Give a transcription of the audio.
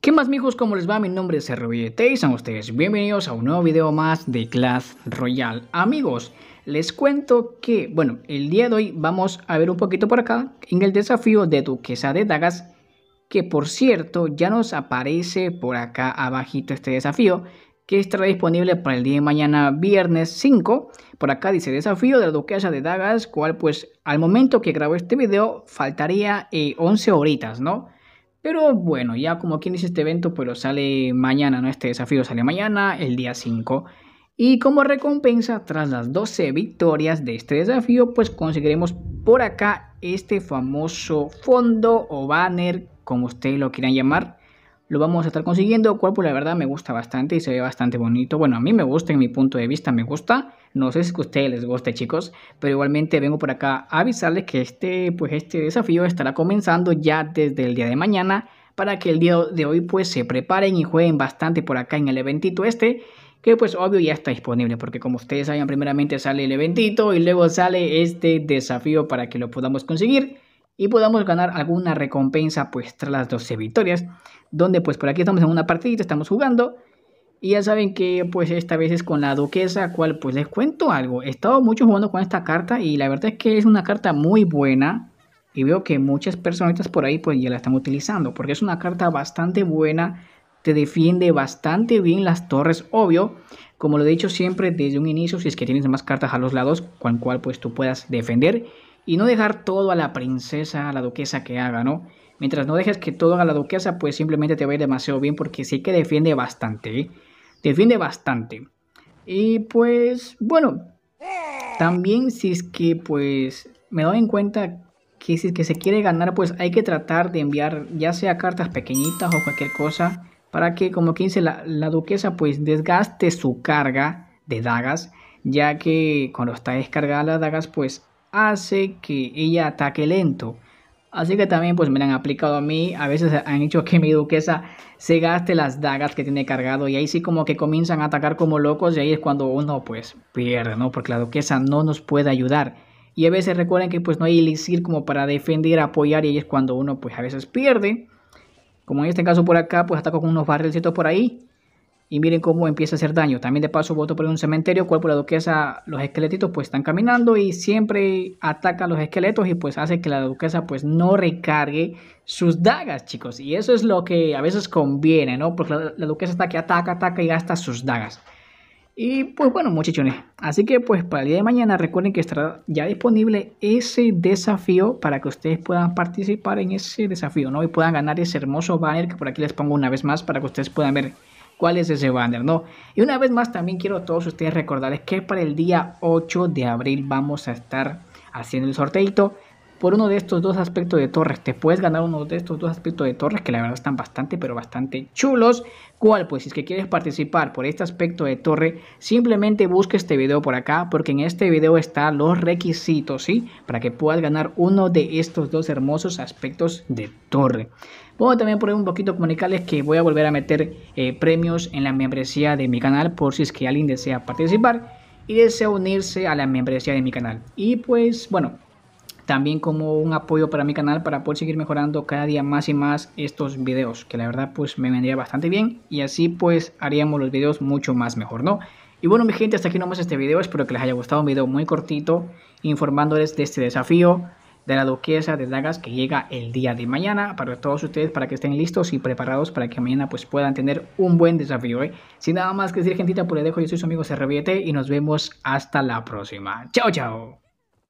¿Qué más mijos? ¿Cómo les va? Mi nombre es R.B.T. E y son ustedes bienvenidos a un nuevo video más de Clash Royale. Amigos, les cuento que, bueno, el día de hoy vamos a ver un poquito por acá en el desafío de Duquesa de Dagas, que por cierto ya nos aparece por acá abajito este desafío, que estará disponible para el día de mañana viernes 5. Por acá dice desafío de la duquesa de Dagas, cual pues al momento que grabo este video faltaría 11 eh, horitas, ¿no? Pero bueno, ya como quien dice este evento, pero sale mañana, ¿no? Este desafío sale mañana, el día 5. Y como recompensa, tras las 12 victorias de este desafío, pues conseguiremos por acá este famoso fondo o banner, como ustedes lo quieran llamar lo vamos a estar consiguiendo. Cuerpo, la verdad, me gusta bastante y se ve bastante bonito. Bueno, a mí me gusta, en mi punto de vista, me gusta. No sé si a ustedes les guste, chicos, pero igualmente vengo por acá a avisarles que este, pues, este desafío estará comenzando ya desde el día de mañana para que el día de hoy pues se preparen y jueguen bastante por acá en el eventito este que pues obvio ya está disponible, porque como ustedes saben, primeramente sale el eventito y luego sale este desafío para que lo podamos conseguir y podamos ganar alguna recompensa pues tras las 12 victorias, donde pues por aquí estamos en una partidita, estamos jugando y ya saben que pues esta vez es con la duquesa, cual pues les cuento algo, he estado mucho jugando con esta carta y la verdad es que es una carta muy buena y veo que muchas personitas por ahí pues ya la están utilizando porque es una carta bastante buena, te defiende bastante bien las torres, obvio, como lo he dicho siempre desde un inicio, si es que tienes más cartas a los lados, con cual pues tú puedas defender y no dejar todo a la princesa, a la duquesa que haga, ¿no? Mientras no dejes que todo haga la duquesa, pues simplemente te va a ir demasiado bien porque sí que defiende bastante, ¿eh? Defiende bastante. Y pues, bueno, también si es que pues me doy en cuenta que si es que se quiere ganar, pues hay que tratar de enviar ya sea cartas pequeñitas o cualquier cosa para que, como que dice la, la duquesa, pues desgaste su carga de dagas, ya que cuando está descargada las dagas, pues hace que ella ataque lento. Así que también pues me han aplicado a mí. A veces han hecho que mi duquesa se gaste las dagas que tiene cargado. Y ahí sí como que comienzan a atacar como locos. Y ahí es cuando uno pues pierde, ¿no? Porque la duquesa no nos puede ayudar. Y a veces recuerden que pues no hay elixir como para defender, apoyar. Y ahí es cuando uno pues a veces pierde. Como en este caso por acá pues ataco con unos barrilcitos por ahí y miren cómo empieza a hacer daño. También de paso voto por un cementerio, cuerpo por la duquesa, los esqueletitos pues están caminando y siempre ataca a los esqueletos y pues hace que la duquesa pues no recargue sus dagas, chicos. Y eso es lo que a veces conviene, ¿no? Porque la, duquesa está que ataca, ataca y gasta sus dagas. Y pues bueno, muchachones, así que pues para el día de mañana recuerden que estará ya disponible ese desafío para que ustedes puedan participar en ese desafío, ¿no? Y puedan ganar ese hermoso banner que por aquí les pongo una vez más para que ustedes puedan ver cuál es ese banner, ¿no? Y una vez más también quiero a todos ustedes recordarles que para el día 8 de abril vamos a estar haciendo el sorteito por uno de estos dos aspectos de torres. Te puedes ganar uno de estos dos aspectos de torres que la verdad están bastante, pero bastante chulos. ¿Cuál? Pues si es que quieres participar por este aspecto de torre, simplemente busca este video por acá, porque en este video están los requisitos, ¿sí? Para que puedas ganar uno de estos dos hermosos aspectos de torre. Puedo también poner un poquito comunicarles que voy a volver a meter eh, premios en la membresía de mi canal por si es que alguien desea participar y desea unirse a la membresía de mi canal. Y pues bueno, también como un apoyo para mi canal para poder seguir mejorando cada día más y más estos videos, que la verdad pues me vendría bastante bien y así pues haríamos los videos mucho más mejor, ¿no? Y bueno mi gente, hasta aquí nomás este video, espero que les haya gustado un video muy cortito informándoles de este desafío de la duquesa de Dagas que llega el día de mañana para todos ustedes para que estén listos y preparados para que mañana pues puedan tener un buen desafío. ¿eh? Sin nada más que decir gentita, por pues, el dejo, yo soy su amigo CRBT y nos vemos hasta la próxima. Chao, chao.